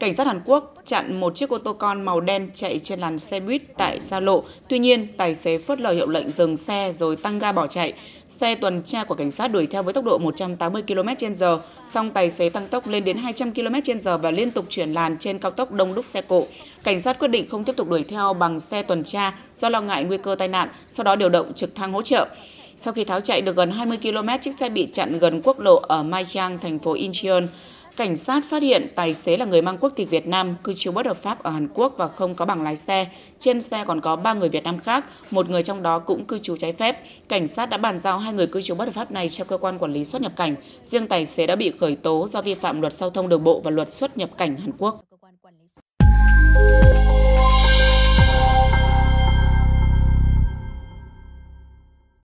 Cảnh sát Hàn Quốc chặn một chiếc ô tô con màu đen chạy trên làn xe buýt tại xa lộ. Tuy nhiên, tài xế phớt lờ hiệu lệnh dừng xe rồi tăng ga bỏ chạy. Xe tuần tra của cảnh sát đuổi theo với tốc độ 180 km/h, song tài xế tăng tốc lên đến 200 km/h và liên tục chuyển làn trên cao tốc đông đúc xe cộ. Cảnh sát quyết định không tiếp tục đuổi theo bằng xe tuần tra do lo ngại nguy cơ tai nạn, sau đó điều động trực thăng hỗ trợ. Sau khi tháo chạy được gần 20 km, chiếc xe bị chặn gần quốc lộ ở Mai thành phố Incheon. Cảnh sát phát hiện tài xế là người mang quốc tịch Việt Nam, cư trú bất hợp pháp ở Hàn Quốc và không có bằng lái xe. Trên xe còn có 3 người Việt Nam khác, một người trong đó cũng cư trú trái phép. Cảnh sát đã bàn giao hai người cư trú bất hợp pháp này cho cơ quan quản lý xuất nhập cảnh. Riêng tài xế đã bị khởi tố do vi phạm luật giao thông đường bộ và luật xuất nhập cảnh Hàn Quốc.